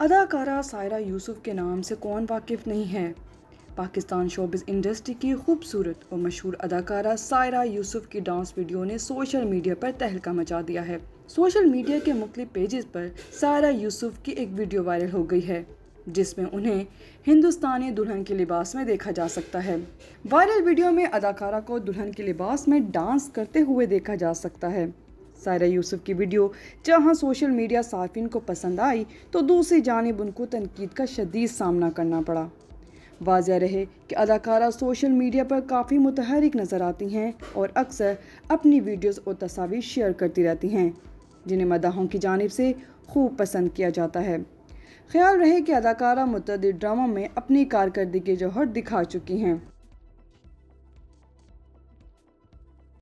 अदाकारा सायरा यूसुफ के नाम से कौन वाकिफ नहीं है पाकिस्तान शोबिस इंडस्ट्री की खूबसूरत और मशहूर अदाकारा सायरा यूसुफ की डांस वीडियो ने सोशल मीडिया पर तहलका मचा दिया है सोशल मीडिया के मुख्त पेजेस पर सायरा यूसुफ की एक वीडियो वायरल हो गई है जिसमें उन्हें हिंदुस्तानी दुल्हन के लिबास में देखा जा सकता है वायरल वीडियो में अदाकारा को दुल्हन के लिबास में डांस करते हुए देखा जा सकता है सायरा यूसुफ की वीडियो जहां सोशल मीडिया सार्फिन को पसंद आई तो दूसरी जानब उनको तनकीद का शदीद सामना करना पड़ा वाजह रहे कि अदाकारा सोशल मीडिया पर काफ़ी मुतहरिक नज़र आती हैं और अक्सर अपनी वीडियोस और तस्वीर शेयर करती रहती हैं जिन्हें मदाहों की जानब से खूब पसंद किया जाता है ख्याल रहे कि अदाकारा मुतद ड्रामा में अपनी कारकर्दगी जौहर दिखा चुकी हैं